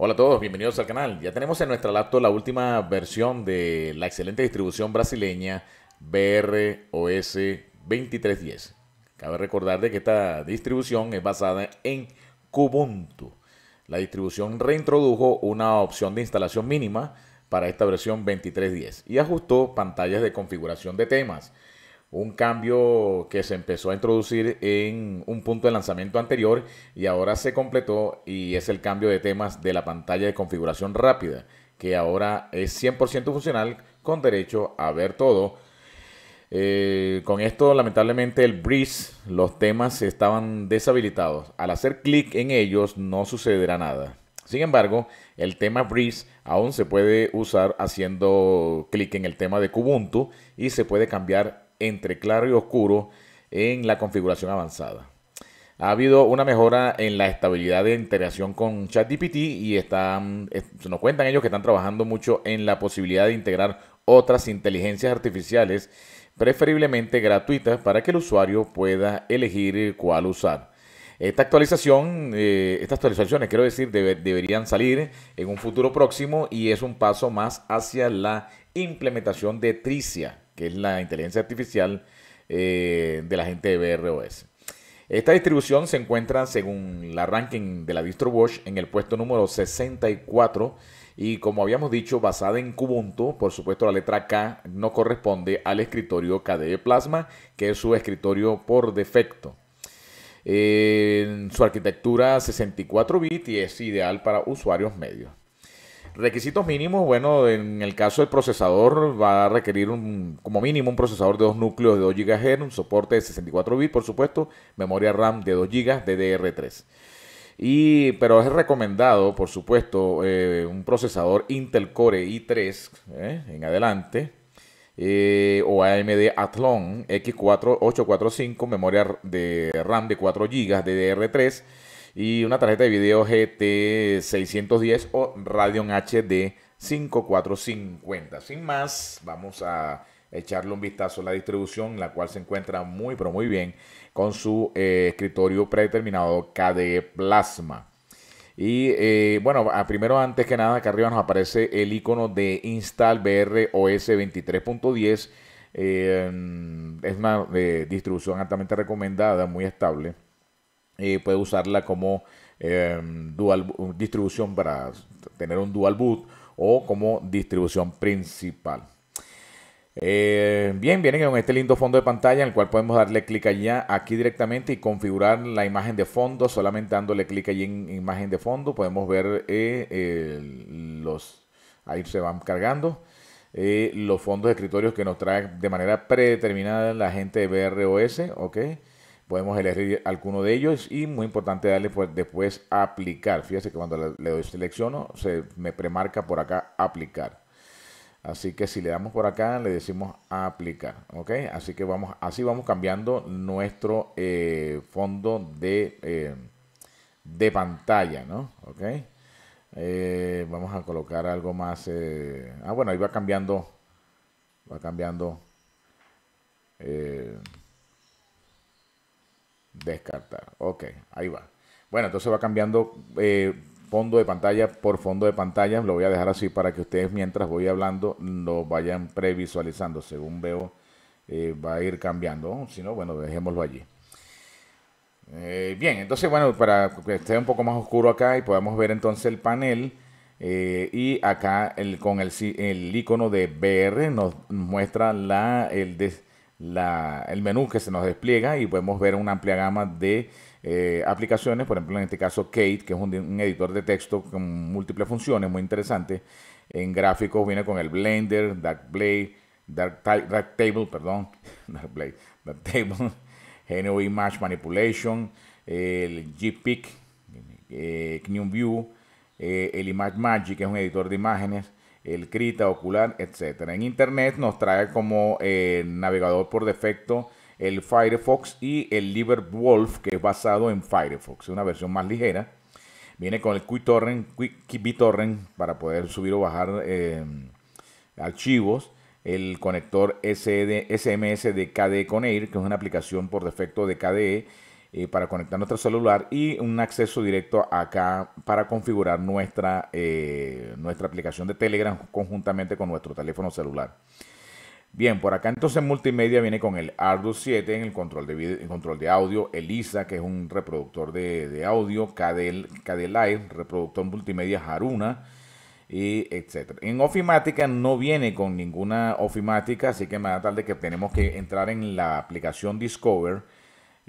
Hola a todos, bienvenidos al canal. Ya tenemos en nuestra laptop la última versión de la excelente distribución brasileña BROS 2310. Cabe recordar de que esta distribución es basada en Kubuntu. La distribución reintrodujo una opción de instalación mínima para esta versión 2310 y ajustó pantallas de configuración de temas un cambio que se empezó a introducir en un punto de lanzamiento anterior y ahora se completó y es el cambio de temas de la pantalla de configuración rápida, que ahora es 100% funcional con derecho a ver todo. Eh, con esto, lamentablemente, el Breeze, los temas estaban deshabilitados. Al hacer clic en ellos no sucederá nada. Sin embargo, el tema Breeze aún se puede usar haciendo clic en el tema de Kubuntu y se puede cambiar entre claro y oscuro en la configuración avanzada. Ha habido una mejora en la estabilidad de integración con ChatGPT y están, nos cuentan ellos que están trabajando mucho en la posibilidad de integrar otras inteligencias artificiales, preferiblemente gratuitas, para que el usuario pueda elegir cuál usar. Esta actualización, eh, estas actualizaciones, quiero decir, deberían salir en un futuro próximo y es un paso más hacia la implementación de Tricia, que es la inteligencia artificial eh, de la gente de BROS. Esta distribución se encuentra, según la ranking de la DistroWatch, en el puesto número 64 y como habíamos dicho, basada en Kubuntu, por supuesto la letra K no corresponde al escritorio KDE Plasma, que es su escritorio por defecto. Eh, su arquitectura 64 bit y es ideal para usuarios medios. Requisitos mínimos, bueno, en el caso del procesador va a requerir un, como mínimo un procesador de dos núcleos de 2 GHz, un soporte de 64 bits, por supuesto, memoria RAM de 2 GB DDR3. Y, pero es recomendado, por supuesto, eh, un procesador Intel Core i3 eh, en adelante eh, o AMD Athlon X4845, memoria de RAM de 4 GB DDR3 y una tarjeta de video GT 610 o Radeon HD 5450. Sin más, vamos a echarle un vistazo a la distribución, la cual se encuentra muy, pero muy bien con su eh, escritorio predeterminado KDE Plasma. Y eh, bueno, primero antes que nada, acá arriba nos aparece el icono de Install BR OS 23.10. es una eh, distribución altamente recomendada, muy estable puede usarla como em, dual, distribución para tener un dual boot o como distribución principal. Eh, bien, vienen con este lindo fondo de pantalla en el cual podemos darle clic allá aquí directamente y configurar la imagen de fondo. Solamente dándole clic allí en imagen de fondo podemos ver eh, los, ahí se van cargando, eh, los fondos de escritorios que nos trae de manera predeterminada la gente de BROS, ¿ok? podemos elegir alguno de ellos y muy importante darle pues después aplicar. Fíjese que cuando le doy selecciono se me premarca por acá aplicar. Así que si le damos por acá le decimos aplicar, ¿ok? Así que vamos, así vamos cambiando nuestro eh, fondo de, eh, de pantalla, ¿no? ¿Ok? Eh, vamos a colocar algo más. ah, bueno, ahí va cambiando, va cambiando. Descartar. Ok, ahí va. Bueno, entonces va cambiando eh, fondo de pantalla por fondo de pantalla. Lo voy a dejar así para que ustedes mientras voy hablando lo vayan previsualizando. Según veo, eh, va a ir cambiando. Si no, bueno, dejémoslo allí. Eh, bien, entonces bueno, para que esté un poco más oscuro acá y podamos ver entonces el panel. y acá el, con el, el icono de BR nos muestra la, el, el menú que se nos despliega y podemos ver una amplia gama de eh, aplicaciones, por ejemplo en este caso Kate, que es un, editor de texto con múltiples funciones, muy interesante. En gráficos viene con el Blender, Blade Dark, Table perdón, Dark Table GNU Image Manipulation, el GPIC, eh, View, eh, el Image Magic, que es un editor de imágenes, el Krita, Ocular, etc. En internet nos trae como eh, navegador por defecto el Firefox y el Liberwolf, que es basado en Firefox, es una versión más ligera. Viene con el QuickTorrent, Quick para poder subir o bajar em, archivos. El conector SD, SMS de KDE Conair, que es una aplicación por defecto de KDE eh, para conectar nuestro celular y un acceso directo acá para configurar nuestra, eh, nuestra aplicación de Telegram conjuntamente con nuestro teléfono celular. Bien, por acá entonces multimedia viene con el ardu 7 en el control de, control de audio, Elisa, que es un reproductor de, audio, KD, Live, reproductor multimedia Haruna, y etcétera. En Ofimática no viene con ninguna Ofimática, así que más de que tenemos que entrar en la aplicación Discover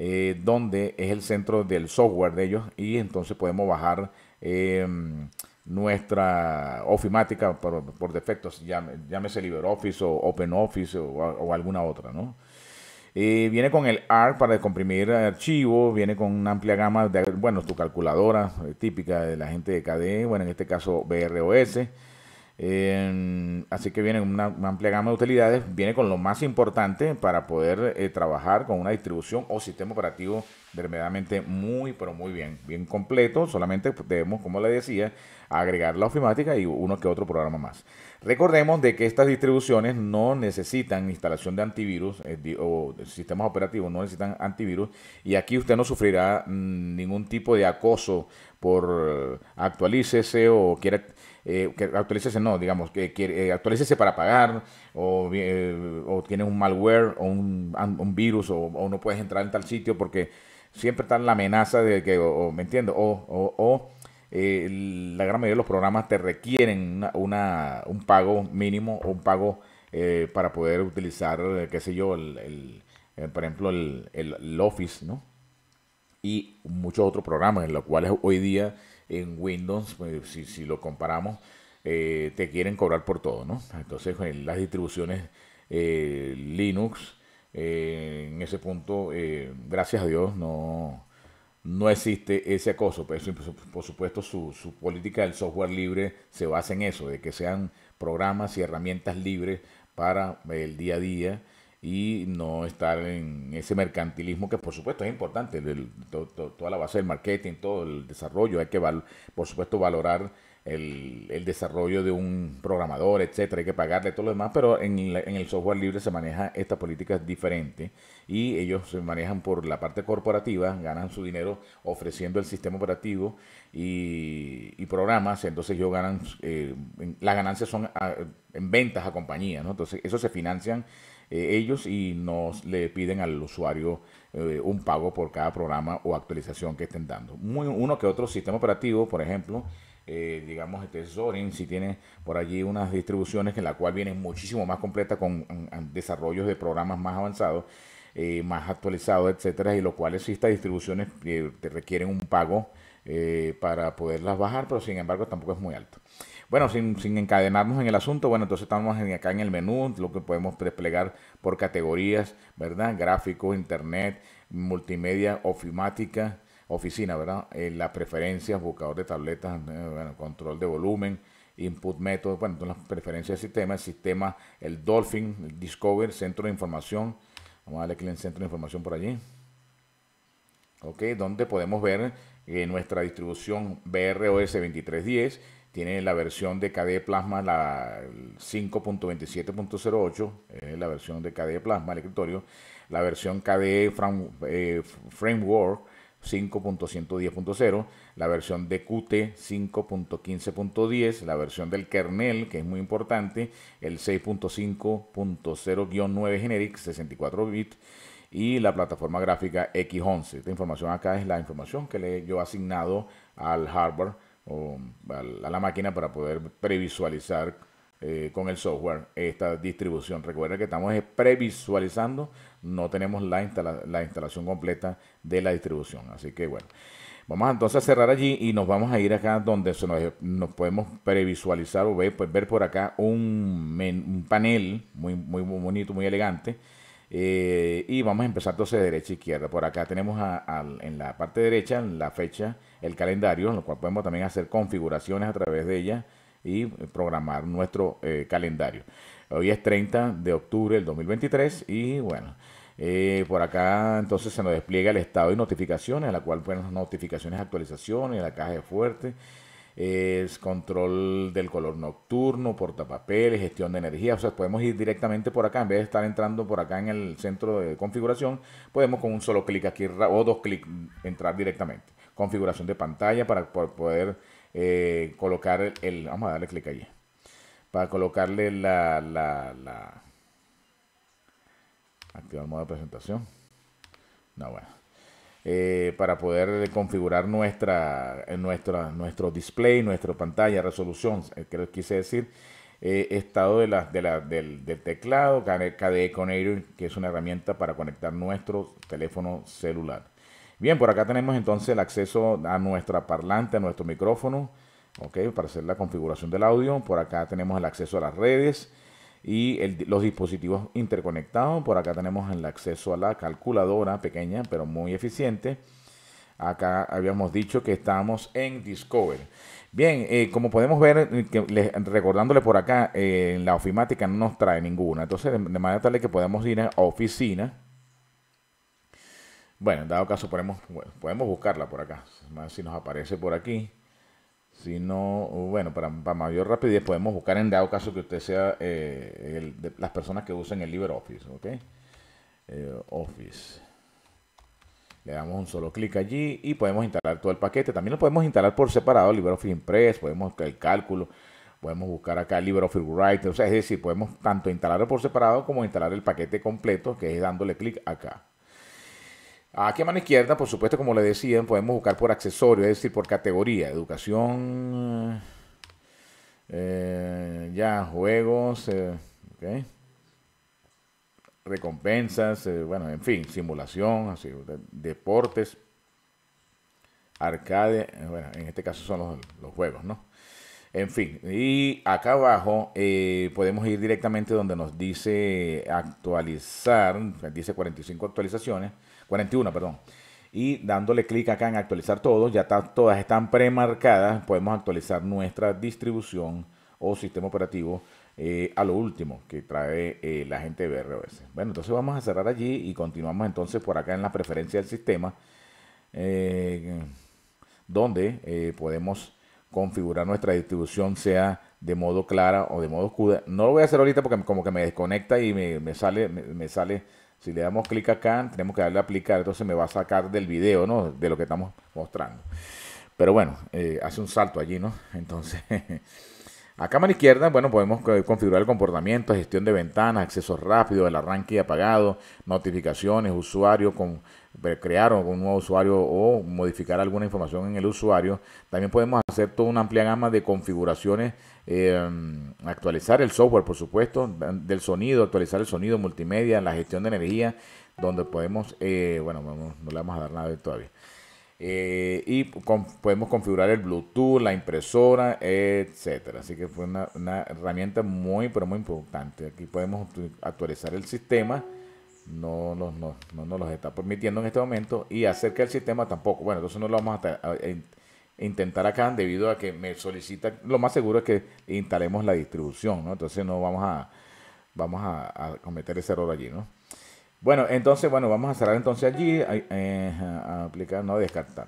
eh, donde es el centro del software de ellos y entonces podemos bajar em, nuestra ofimática por, por defectos, llámese LibreOffice o OpenOffice o, alguna otra, eh, viene con el ARC para descomprimir archivos, viene con una amplia gama de, bueno, tu calculadora eh, típica de la gente de KDE, bueno, en este caso BROS así que viene una amplia gama de utilidades, viene con lo más importante para poder eh, trabajar con una distribución o sistema operativo verdaderamente muy, pero muy bien, bien completo. Solamente debemos, como le decía, agregar la ofimática y uno que otro programa más. Recordemos de que estas distribuciones no necesitan instalación de antivirus eh, o sistemas operativos, no necesitan antivirus y aquí usted no sufrirá mm, ningún tipo de acoso por eh, actualícese o quiere eh, actualícese no, digamos, que, quiere eh, actualícese para pagar o, tiene tienes un malware o un, virus o, no puedes entrar en tal sitio porque siempre está la amenaza de que, o, me entiendo, o, o eh, la gran mayoría de los programas te requieren un pago mínimo o un pago eh, para poder utilizar, eh, qué sé yo, el, por ejemplo, el, el, Office, ¿no? Y muchos otros programas, en los cuales hoy día en Windows, si, lo comparamos, te quieren cobrar por todo, ¿no? Entonces, las distribuciones Linux, en ese punto, gracias a Dios, no no existe ese acoso. por supuesto, su, política del software libre se basa en eso, de que sean programas y herramientas libres para el día a día y no estar en ese mercantilismo que por supuesto es importante, toda la base del marketing, todo el desarrollo, hay que, por supuesto, valorar el, desarrollo de un programador, etcétera, hay que pagarle todo lo demás, pero en, el software libre se maneja esta política diferente y ellos se manejan por la parte corporativa, ganan su dinero ofreciendo el sistema operativo y, programas, entonces ellos ganan, eh, las ganancias son ah, en ventas a compañías, entonces eso se financian eh, ellos y nos le piden al usuario eh, un pago por cada programa o actualización que estén dando. uno que otro sistema operativo, por ejemplo, eh, digamos, este Zorin, si tiene por allí unas distribuciones en la cual viene muchísimo más completa con desarrollos de programas más avanzados, eh, más actualizados, etcétera, y lo cual es, estas distribuciones eh, te requieren un pago para poderlas bajar, pero sin embargo tampoco es muy alto. Bueno, sin, encadenarnos en el asunto, bueno, entonces estamos acá en el menú, lo que podemos desplegar por categorías, ¿verdad? Gráficos, internet, multimedia, ofimática, oficina, ¿verdad? Eh, las preferencias, buscador de tabletas, eh, control de volumen, input método bueno, las preferencias del sistema, el sistema, el Dolphin, Discover, centro de información. Vamos a darle clic en centro de información por allí. Ok, donde podemos ver en eh, nuestra distribución BROS 2310. Tiene la versión de KDE Plasma, la 5.27.08, es la versión de KDE Plasma, el escritorio. La versión KDE eh, Framework 5.110.0, la versión de Qt 5.15.10, la versión del kernel, que es muy importante, el 6.5.0-9 generic 64 bits y la plataforma gráfica X11. Esta información acá es la información que le yo he asignado al hardware o a la máquina para poder previsualizar eh, con el software esta distribución. Recuerda que estamos previsualizando, no tenemos la, la instalación completa de la distribución. Así que bueno, vamos entonces a cerrar allí y nos vamos a ir acá donde se nos, podemos previsualizar o ver, pues, ver por acá un, panel muy, muy, bonito, muy elegante. Eh, y vamos a empezar entonces de derecha a izquierda. Por acá tenemos a, en la parte derecha la fecha, el calendario, en lo cual podemos también hacer configuraciones a través de ella y eh, programar nuestro eh, calendario. Hoy es 30 de octubre del 2023 y bueno, eh, por acá entonces se nos despliega el estado de notificaciones, a la cual pueden notificaciones, actualizaciones, la caja de fuerte, es control del color nocturno, portapapeles, gestión de energía. O sea, podemos ir directamente por acá, en vez de estar entrando por acá en el centro de configuración, podemos con un solo clic aquí o dos clic entrar directamente. Configuración de pantalla para poder eh, colocar el, Vamos a darle clic allí. Para colocarle la, la, la... Activar modo de presentación. No, bueno. Eh, para poder configurar nuestra, eh, nuestra, nuestro display, nuestra pantalla, resolución, creo que quise decir, estado de la, del, teclado, KDE Connect, que es una herramienta para conectar nuestro teléfono celular. Bien, por acá tenemos entonces el acceso a nuestra parlante, a nuestro micrófono, ok, para hacer la configuración del audio. Por acá tenemos el acceso a las redes y los dispositivos interconectados. Por acá tenemos el acceso a la calculadora pequeña, pero muy eficiente. Acá habíamos dicho que estamos en Discover. Bien, eh, como podemos ver, eh, recordándole por acá, eh, la ofimática no nos trae ninguna. Entonces, de manera tal que podemos ir a oficina bueno, en dado caso podemos, podemos buscarla por acá. Más si nos aparece por aquí. Si no, bueno, para, mayor rapidez podemos buscar en dado caso que usted sea eh, las personas que usen el LibreOffice, ¿ok? Eh, Office. Le damos un solo clic allí y podemos instalar todo el paquete. También lo podemos instalar por separado, LibreOffice Impress, podemos el cálculo, podemos buscar acá LibreOffice Writer, o sea, es decir, podemos tanto instalarlo por separado como instalar el paquete completo, que es dándole clic acá. Aquí a mano izquierda, por supuesto, como le decían, podemos buscar por accesorio, es decir, por categoría. Educación, eh, ya, juegos, eh, recompensas, eh, bueno, en fin, simulación, así, deportes, arcade, bueno, en este caso son los, juegos, ¿no? En fin, y acá abajo podemos ir directamente donde nos dice actualizar, dice 45 actualizaciones. 41, perdón. Y dándole clic acá en actualizar todos, ya todas están premarcadas, podemos actualizar nuestra distribución o sistema operativo eh, a lo último que trae eh, la gente de BROS. Bueno, entonces vamos a cerrar allí y continuamos entonces por acá en la preferencia del sistema, eh, donde podemos configurar nuestra distribución, sea de modo clara o de modo oscura. No lo voy a hacer ahorita porque como que me desconecta y me, sale, me sale si le damos clic acá, tenemos que darle a aplicar, entonces me va a sacar del video, ¿no? De lo que estamos mostrando. Pero bueno, eh, hace un salto allí, ¿no? Entonces, acá a cámara izquierda, bueno, podemos configurar el comportamiento, gestión de ventanas, acceso rápido, el arranque y apagado, notificaciones, usuario, con, eh, crear un nuevo usuario o modificar alguna información en el usuario. También podemos hacer toda una amplia gama de configuraciones eh, actualizar el software, por supuesto, del sonido, actualizar el sonido multimedia, la gestión de energía, donde podemos, eh, bueno, no, le vamos a dar nada todavía. Eh, y podemos configurar el Bluetooth, la impresora, etcétera. Así que fue una, herramienta muy, pero muy importante. Aquí podemos actualizar el sistema. No, no, no, no nos los está permitiendo en este momento. Y acerca del sistema tampoco. Bueno, entonces no lo vamos a intentar acá debido a que me solicita, lo más seguro es que instalemos la distribución, ¿no? Entonces no vamos a, vamos a, cometer ese error allí, ¿no? Bueno, entonces, bueno, vamos a cerrar entonces allí, eh, a aplicar, no a descartar.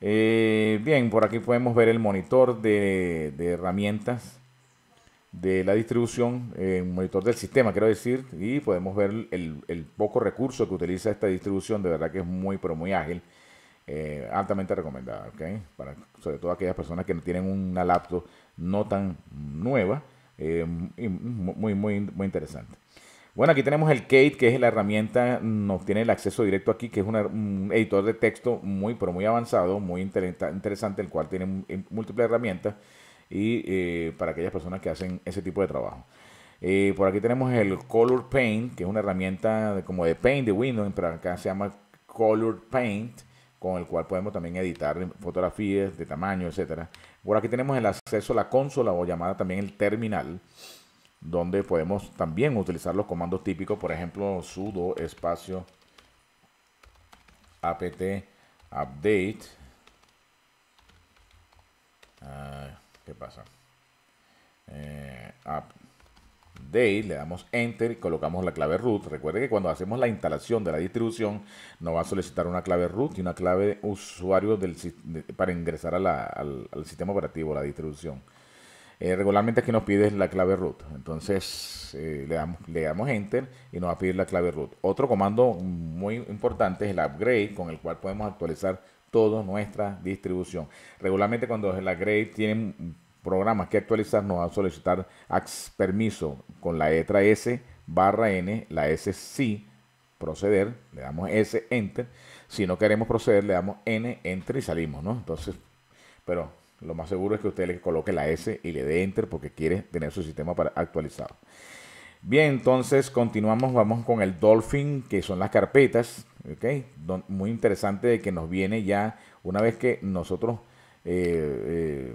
Eh, bien, por aquí podemos ver el monitor de, herramientas de la distribución, eh, monitor del sistema, quiero decir, y podemos ver el, el poco recurso que utiliza esta distribución, de verdad que es muy, pero muy ágil. Eh, altamente recomendada, Para sobre todo aquellas personas que tienen una laptop no tan nueva, eh, muy, muy, muy interesante. Bueno, aquí tenemos el Kate, que es la herramienta, nos tiene el acceso directo aquí, que es un editor de texto muy, pero muy avanzado, muy interesante, el cual tiene múltiples herramientas y eh, para aquellas personas que hacen ese tipo de trabajo. por aquí tenemos el Color Paint, que es una herramienta como de Paint de Windows, pero acá se llama Color Paint con el cual podemos también editar fotografías de tamaño, etcétera. Por aquí tenemos el acceso a la consola o llamada también el terminal, donde podemos también utilizar los comandos típicos, por ejemplo, sudo espacio apt update. Ah, ¿Qué pasa? Eh, le damos enter y colocamos la clave root. Recuerde que cuando hacemos la instalación de la distribución nos va a solicitar una clave root y una clave usuario del, para ingresar al, sistema operativo, la distribución. Eh, regularmente aquí nos pide la clave root. Entonces eh, le, damos, le damos enter y nos va a pedir la clave root. Otro comando muy importante es el upgrade con el cual podemos actualizar toda nuestra distribución. Regularmente cuando el upgrade tienen programas que actualizar nos va a solicitar permiso con la letra S barra N, la S sí, proceder, le damos S enter. Si no queremos proceder, le damos N enter y salimos, ¿no? Entonces, pero lo más seguro es que usted le coloque la S y le dé enter porque quiere tener su sistema para actualizado. Bien, entonces continuamos, vamos con el Dolphin, que son las carpetas, ¿ok? muy interesante de que nos viene ya, una vez que nosotros eh, eh,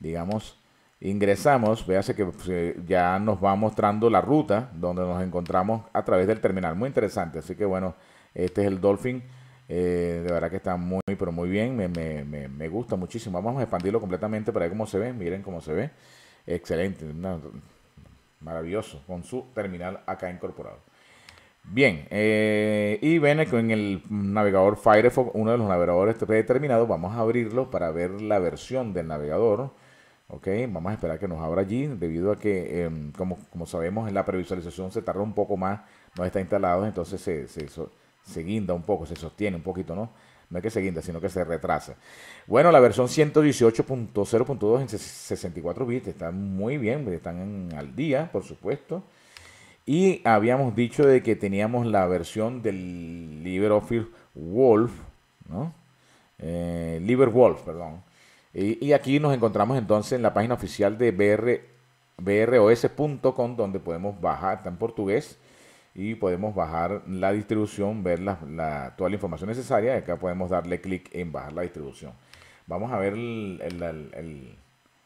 digamos, ingresamos, véase que pues, eh, ya nos va mostrando la ruta donde nos encontramos a través del terminal. Muy interesante, así que bueno, este es el Dolphin. Eh, de verdad que está muy, pero muy bien. Me, gusta muchísimo. Vamos a expandirlo completamente para ver cómo se ve. Miren cómo se ve. Excelente. maravilloso. Con su terminal acá incorporado. Bien. Eh, y ven en el navegador Firefox, uno de los navegadores predeterminados. Vamos a abrirlo para ver la versión del navegador. Ok, vamos a esperar que nos abra allí, debido a que, em, como, como, sabemos, en la previsualización se tarda un poco más, no está instalado, entonces se, se, guinda un poco, se sostiene un poquito, ¿no? No es que se guinda, sino que se retrasa. Bueno, la versión 118.0.2 en 64 bits está muy bien, están al día, por supuesto. Y habíamos dicho de que teníamos la versión del LibreOffice Wolf, ¿no? Eh, LibreWolf, perdón y, aquí nos encontramos entonces en la página oficial de BR, bros.com, donde podemos bajar, está en portugués, y podemos bajar la distribución, ver la, toda la información necesaria. Acá podemos darle clic en bajar la distribución. Vamos a ver el, el,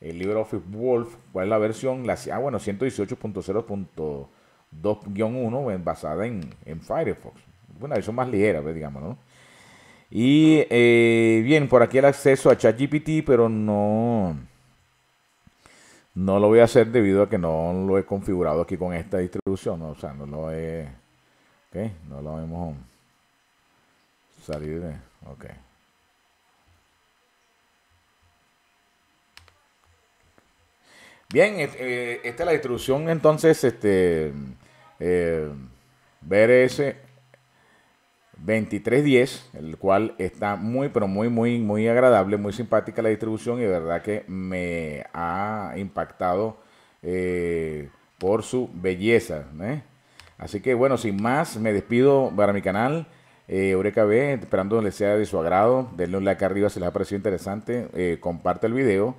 el, LibreOffice Wolf, cuál es la versión, la, ah, bueno, 118.0.2-1, basada en, en Firefox. Una versión más ligera, pues, digamos, ¿no? Y eh, bien, por aquí el acceso a ChatGPT, pero no, no lo voy a hacer debido a que no lo he configurado aquí con esta distribución. O sea, no lo he... no lo hemos salido de... Bien, eh, esta es la distribución entonces, este, eh, BRS 2310, el cual está muy, pero muy, muy, muy agradable, muy simpática la distribución y de verdad que me ha impactado eh, por su belleza. ¿eh? Así que bueno, sin más, me despido para mi canal. Eh, Eureka B, esperando les sea de su agrado. Denle un like arriba si les ha parecido interesante. comparte el video.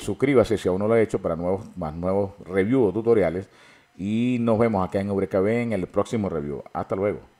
suscríbase si aún no lo ha hecho para nuevos, más nuevos reviews o tutoriales. Y nos vemos acá en Eureka B en el próximo review. Hasta luego.